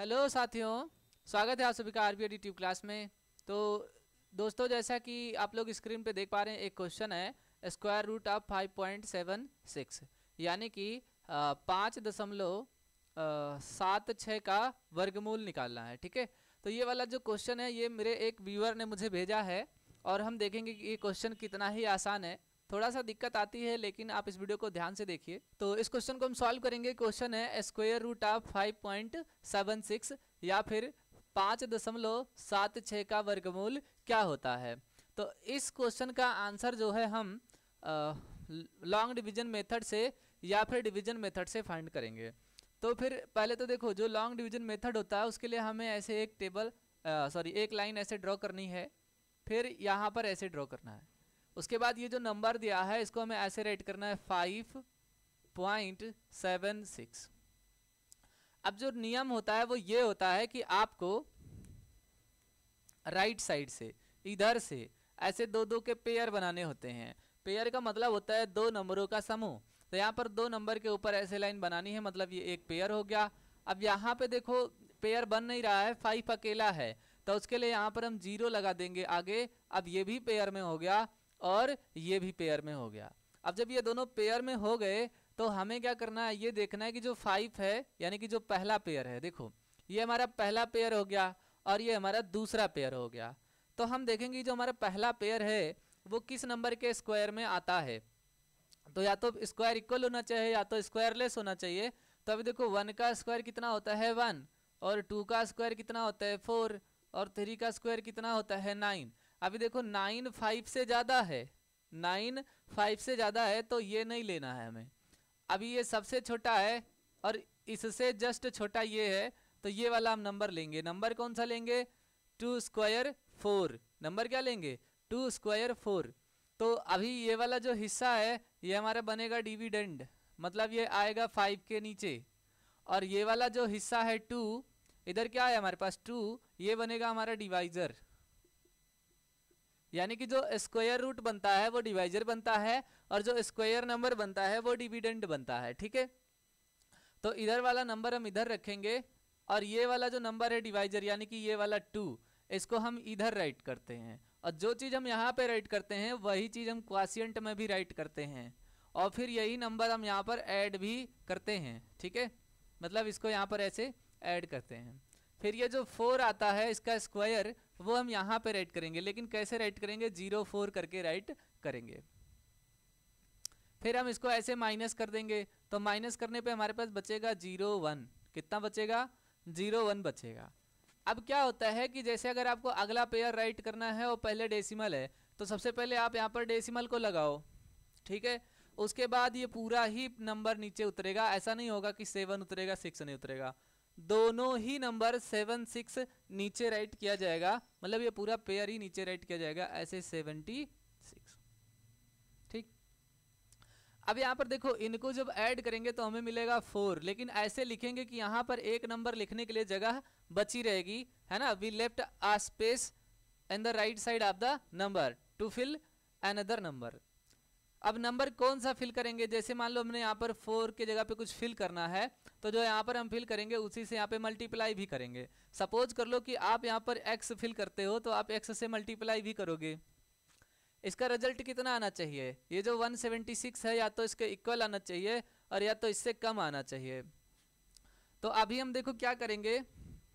hello साथियों स्वागत है आप सभी का आर बी ट्यूब क्लास में तो दोस्तों जैसा कि आप लोग स्क्रीन पे देख पा रहे हैं एक क्वेश्चन है square root of five point seven six यानी कि पाँच दशमलव सात छः का वर्गमूल निकालना है ठीक है तो ये वाला जो क्वेश्चन है ये मेरे एक व्यूअर ने मुझे भेजा है और हम देखेंगे कि ये क्वेश्चन कितना ही आसान है थोड़ा सा दिक्कत आती है लेकिन आप इस वीडियो को ध्यान से देखिए तो इस क्वेश्चन को हम सॉल्व करेंगे क्वेश्चन है square root of five point seven six या फिर पाँच दशमलव सात छः का वर्गमूल क्या होता है तो इस क्वेश्चन का आंसर जो है हम लॉन्ग डिवीजन मेथड से या फिर डिवीजन मेथड से फाइंड करेंगे तो फिर पहले तो देखो जो लॉन्ग डिवीजन मेथड होता है उसके लिए हमें ऐसे एक टेबल सॉरी एक लाइन ऐसे ड्रॉ करनी है फिर यहाँ पर ऐसे ड्रॉ करना है उसके बाद ये जो नंबर दिया है इसको हमें ऐसे रेट करना है फाइव पॉइंट सेवन सिक्स अब जो नियम होता है वो ये होता है कि आपको राइट साइड से इधर से ऐसे दो दो के पेयर बनाने होते हैं पेयर का मतलब होता है दो नंबरों का समूह तो यहाँ पर दो नंबर के ऊपर ऐसे लाइन बनानी है मतलब ये एक पेयर हो गया अब यहाँ पे देखो पेयर बन नहीं रहा है फाइव अकेला है तो उसके लिए यहाँ पर हम जीरो लगा देंगे आगे अब ये भी पेयर में हो गया और ये भी पेयर में हो गया अब जब ये दोनों पेयर में हो गए तो हमें क्या करना है ये देखना है कि जो फाइव है यानी कि जो पहला पेयर है देखो ये हमारा पहला पेयर हो गया और ये हमारा दूसरा पेयर हो गया तो हम देखेंगे जो हमारा पहला पेयर है वो किस नंबर के स्क्वायर में आता है तो या तो स्क्वायर इक्वल होना चाहिए या तो स्क्वायरलेस होना चाहिए तो अभी देखो वन का स्क्वायर कितना होता है वन और टू का स्क्वायर कितना होता है फोर और थ्री का स्क्वायर कितना होता है नाइन अभी देखो नाइन फाइव से ज़्यादा है नाइन फाइव से ज़्यादा है तो ये नहीं लेना है हमें अभी ये सबसे छोटा है और इससे जस्ट छोटा ये है तो ये वाला हम नंबर लेंगे नंबर कौन सा लेंगे टू स्क्वायर फोर नंबर क्या लेंगे टू स्क्वायर फोर तो अभी ये वाला जो हिस्सा है ये हमारा बनेगा डिविडेंड मतलब ये आएगा फाइव के नीचे और ये वाला जो हिस्सा है टू इधर क्या है हमारे पास टू ये बनेगा हमारा डिवाइज़र यानी कि जो स्क्वायर रूट बनता है वो डिवाइजर बनता है और जो स्क्वायर नंबर बनता है वो डिविडेंड बनता है ठीक है तो इधर वाला नंबर हम इधर रखेंगे और ये वाला जो नंबर है डिवाइजर यानी कि ये वाला टू इसको हम इधर राइट करते हैं और जो चीज़ हम यहाँ पे राइट करते हैं वही चीज़ हम क्वासियंट में भी राइट करते हैं और फिर यही नंबर हम यहाँ पर ऐड भी करते हैं ठीक है मतलब इसको यहाँ पर ऐसे ऐड करते हैं फिर ये जो फोर आता है इसका स्क्वायर वो हम यहाँ पे राइट करेंगे लेकिन कैसे राइट करेंगे जीरो फोर करके राइट करेंगे फिर हम इसको ऐसे माइनस कर देंगे तो माइनस करने पे हमारे पास बचेगा जीरो वन कितना बचेगा जीरो वन बचेगा अब क्या होता है कि जैसे अगर आपको अगला पेयर राइट करना है और पहले डेसिमल है तो सबसे पहले आप यहाँ पर डेसिमल को लगाओ ठीक है उसके बाद ये पूरा ही नंबर नीचे उतरेगा ऐसा नहीं होगा कि सेवन उतरेगा सिक्स नहीं उतरेगा दोनों ही नंबर सेवन सिक्स नीचे राइट किया जाएगा मतलब ये पूरा पेयर ही नीचे राइट किया जाएगा ऐसे सेवेंटी सिक्स ठीक अब यहाँ पर देखो इनको जब ऐड करेंगे तो हमें मिलेगा फोर लेकिन ऐसे लिखेंगे कि यहाँ पर एक नंबर लिखने के लिए जगह बची रहेगी है ना we left a space on the right side of the number to fill another number अब नंबर कौन सा फिल करेंगे जैसे मान लो हमने यहाँ पर फोर के जगह पे कुछ फिल करना है तो जो यहाँ पर हम फिल करेंगे उसी से यहाँ पे मल्टीप्लाई भी करेंगे सपोज कर लो कि आप यहाँ पर एक्स फिल करते हो तो आप एक्स से मल्टीप्लाई भी करोगे इसका रिजल्ट कितना आना चाहिए ये जो 176 है या तो इसके इक्वल आना चाहिए और या तो इससे कम आना चाहिए तो अभी हम देखो क्या करेंगे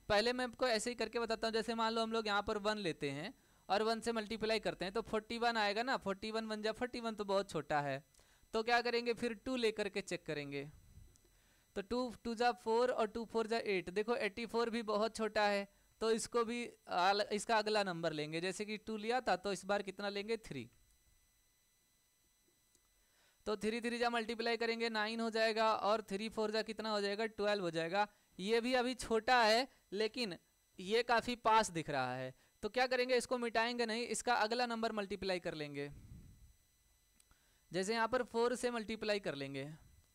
पहले मैं आपको ऐसे ही करके बताता हूँ जैसे मान लो हम लोग यहाँ पर वन लेते हैं और वन से मल्टीप्लाई करते हैं तो फोर्टी वन आएगा ना फोर्टी वन वन जा फोर्टी वन तो बहुत छोटा है तो क्या करेंगे फिर टू लेकर के चेक करेंगे तो टू टू जा फोर और टू फोर जा एट देखो एट्टी फोर भी बहुत छोटा है तो इसको भी आल, इसका अगला नंबर लेंगे जैसे कि टू लिया था तो इस बार कितना लेंगे थ्री तो थ्री थ्री जा मल्टीप्लाई करेंगे नाइन हो जाएगा और थ्री फोर जा कितना हो जाएगा ट्वेल्व हो जाएगा ये भी अभी छोटा है लेकिन ये काफ़ी पास दिख रहा है तो क्या करेंगे इसको मिटाएंगे नहीं इसका अगला नंबर मल्टीप्लाई कर लेंगे जैसे यहाँ पर फोर से मल्टीप्लाई कर लेंगे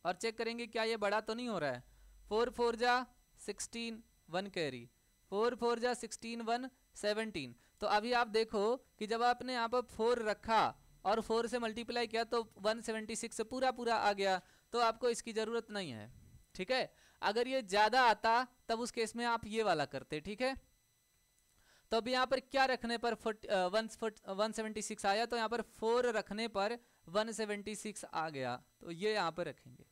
और चेक करेंगे क्या ये बड़ा तो नहीं हो रहा है फोर फोर जा sixteen one carry four four जा सिक्सटीन वन सेवनटीन तो अभी आप देखो कि जब आपने यहाँ पर फोर रखा और फोर से मल्टीप्लाई किया तो वन सेवेंटी सिक्स पूरा पूरा आ गया तो आपको इसकी ज़रूरत नहीं है ठीक है अगर ये ज़्यादा आता तब उस केस में आप ये वाला करते ठीक है तो अब यहाँ पर क्या रखने पर put one put one seventy six आया तो यहाँ पर फोर रखने पर वन सेवेंटी सिक्स आ गया तो ये यहाँ पर रखेंगे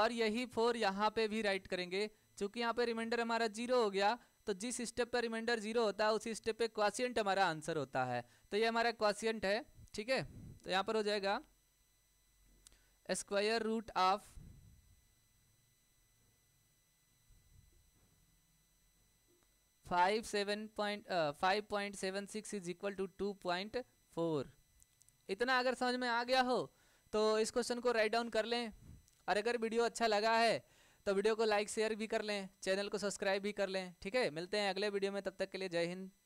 और यही फोर यहाँ पे भी राइट करेंगे चूँकि यहाँ पे रिमाइंडर हमारा जीरो हो गया तो जिस स्टेप पर रिमाइंडर जीरो होता है उसी स्टेप पे क्वाशियंट हमारा आंसर होता है तो ये हमारा क्वाशियंट है ठीक है तो यहाँ पर हो जाएगा square root of five seven point five point seven six is equal to two point four इतना अगर समझ में आ गया हो तो इस क्वेश्चन को राइट डाउन कर लें और अगर वीडियो अच्छा लगा है तो वीडियो को लाइक शेयर भी कर लें चैनल को सब्सक्राइब भी कर लें ठीक है मिलते हैं अगले वीडियो में तब तक के लिए जय हिंद